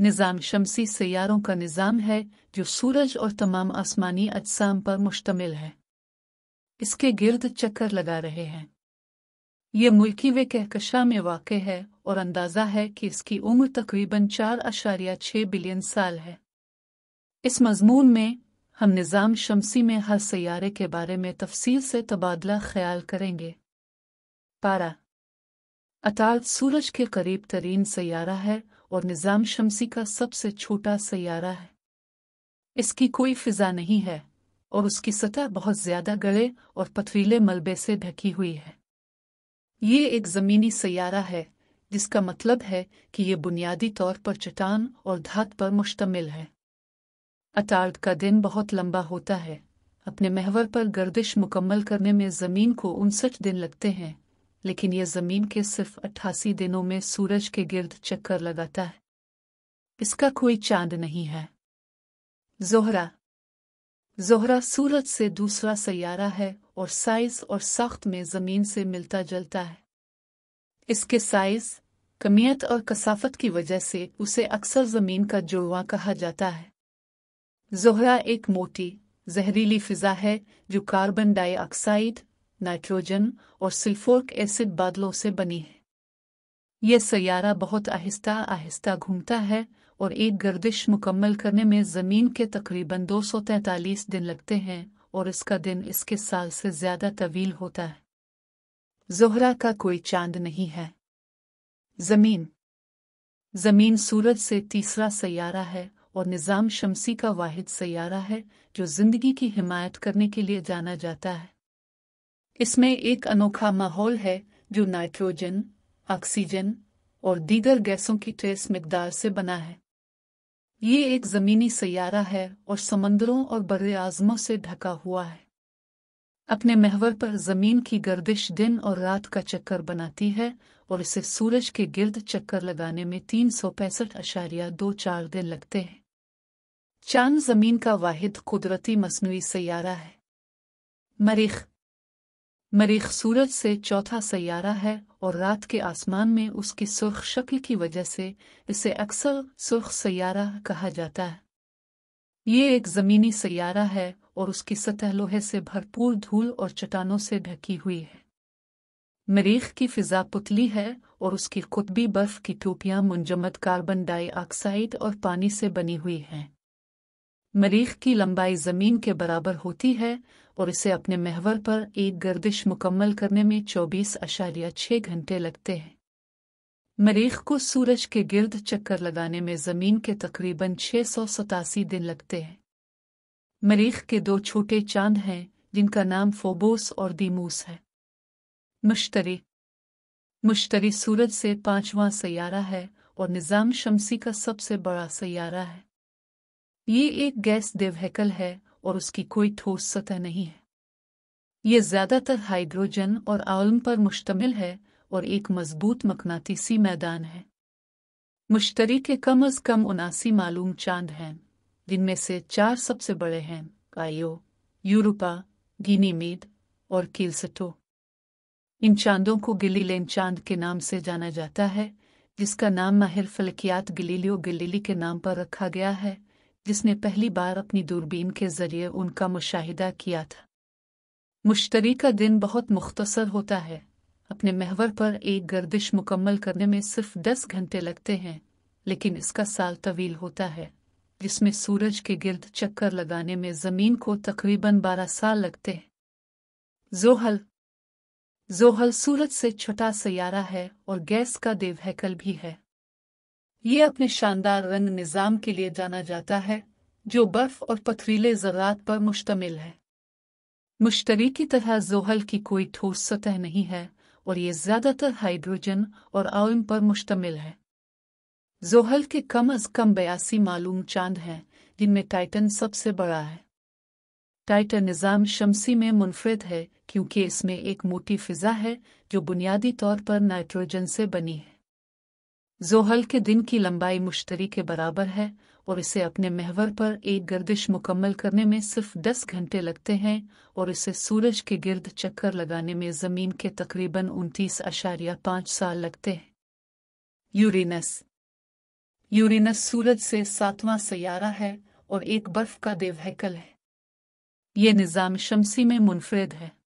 निज़ाम शमसी सैारों का निज़ाम है जो सूरज और तमाम आसमानी अजसाम पर मुश्तमिल है इसके गिर्द चक्कर लगा रहे हैं ये मुल्की व कहकशा में वाक़ है और अंदाज़ा है कि इसकी उम्र तकरीबन चार अशारिया छः बिलियन साल है इस मजमून में हम निज़ाम शमसी में हर सैारे के बारे में तफसील से तबादला ख्याल करेंगे पारा अटाल सूरज के करीब तरीन सैारा है और निज़ाम शमसी का सबसे छोटा सैारा है इसकी कोई फिजा नहीं है और उसकी सतह बहुत ज्यादा गड़े और पथरीले मलबे से ढकी हुई है ये एक ज़मीनी सैारा है जिसका मतलब है कि ये बुनियादी तौर पर चट्टान और धात पर मुश्तमिल है अटार्ड का दिन बहुत लंबा होता है अपने महवर पर गर्दिश मुकम्मल करने में ज़मीन को उनसठ दिन लगते हैं लेकिन यह जमीन के सिर्फ अट्ठासी दिनों में सूरज के गिर्द चक्कर लगाता है इसका कोई चांद नहीं है जोहरा जोहरा सूरज से दूसरा सैारा है और साइज और सख्त में जमीन से मिलता जलता है इसके साइज कमियत और कसाफत की वजह से उसे अक्सर जमीन का जुड़वा कहा जाता है जोहरा एक मोटी जहरीली फिजा है जो कार्बन डाइऑक्साइड नाइट्रोजन और सिल्फोर्क एसिड बादलों से बनी है यह सयारा बहुत आहिस्ता आहिस्ता घूमता है और एक गर्दिश मुकम्मल करने में ज़मीन के तकरीबन दो दिन लगते हैं और इसका दिन इसके साल से ज़्यादा तवील होता है जोहरा का कोई चांद नहीं है ज़मीन ज़मीन सूरज से तीसरा सयारा है और निज़ाम शमसी का वाहिद सयारा है जो ज़िंदगी की हिमायत करने के लिए जाना जाता है इसमें एक अनोखा माहौल है जो नाइट्रोजन ऑक्सीजन और दीगर गैसों की ट्रेस मकदार से बना है ये एक ज़मीनी सैारा है और समंदरों और बड़े आज़मों से ढका हुआ है अपने महवर पर ज़मीन की गर्दिश दिन और रात का चक्कर बनाती है और इसे सूरज के गिर्द चक्कर लगाने में तीन सौ पैंसठ अशारिया दो चार दिन लगते हैं चांद ज़मीन का वाहिद कुदरती मसनू सैारा है मरीख मरीख सूरज से चौथा सैारा है और रात के आसमान में उसकी सुर्ख शक्ल की वजह से इसे अक्सर सुर्ख सैारा कहा जाता है ये एक ज़मीनी सैारा है और उसकी सतह लोहे से भरपूर धूल और चटानों से ढकी हुई है मरीख की फिजा पुतली है और उसकी खुतबी बर्फ की टोपियां मुंजमद कार्बन डाईआक्साइड और पानी से बनी हुई हैं मरीख की लंबाई ज़मीन के बराबर होती है और इसे अपने महवर पर एक गर्दिश मुकम्मल करने में चौबीस अशारिया छः घंटे लगते हैं मरीख को सूरज के गिर्द चक्कर लगाने में ज़मीन के तकरीबन छः सौ सतासी दिन लगते हैं मरीख के दो छोटे चांद हैं जिनका नाम फोबोस और दीमूस है मुश्तरी मुश्तरी सूरज से पांचवां सयारा है और निज़ाम शमसी का सबसे बड़ा सयारा है ये एक गैस देवहकल है और उसकी कोई ठोस सतह नहीं है ये ज्यादातर हाइड्रोजन और आलम पर मुश्तमिल है और एक मजबूत मकनातीसी मैदान है मुश्तरी के कम अज कम उनासी मालूम चांद हैं जिनमें से चार सबसे बड़े हैं कायो यूरोपा गिनीमीद और कीलसटो इन चांदों को गिलीलेन चांद के नाम से जाना जाता है जिसका नाम माहिर फलकियात गिलीलियो गिलीली के नाम पर रखा गया है जिसने पहली बार अपनी दूरबीन के जरिए उनका मुशाहिदा किया था मुश्तरी का दिन बहुत मुख्तसर होता है अपने महवर पर एक गर्दिश मुकम्मल करने में सिर्फ दस घंटे लगते हैं लेकिन इसका साल तवील होता है जिसमें सूरज के गिर्द चक्कर लगाने में ज़मीन को तकरीबन बारह साल लगते हैं जोहल जोहल सूरज से छोटा सयारा है और गैस का देवहकल भी है ये अपने शानदार रंग निज़ाम के लिए जाना जाता है जो बर्फ और पथरीले ज़रात पर मुश्तमिल है मुश्तरी की तरह जोहल की कोई ठोस सतह नहीं है और ये ज़्यादातर हाइड्रोजन और आयन पर मुश्तमिल है जोहल के कम अज कम बयासी मालूम चांद हैं जिनमें टाइटन सबसे बड़ा है टाइटन निज़ाम शमसी में मुनफरद है क्योंकि इसमें एक मोटी फिजा है जो बुनियादी तौर पर नाइट्रोजन से बनी है जोहल के दिन की लंबाई मुश्तरी के बराबर है और इसे अपने महवर पर एक गर्दिश मुकम्मल करने में सिर्फ दस घंटे लगते हैं और इसे सूरज के गिर्द चक्कर लगाने में ज़मीन के तकरीबन उनतीस अशारिया पांच साल लगते हैं यूरिनस यूरिनस सूरज से सातवां सयारा है और एक बर्फ का देवहकल है ये निज़ाम शमसी में मुनफरद है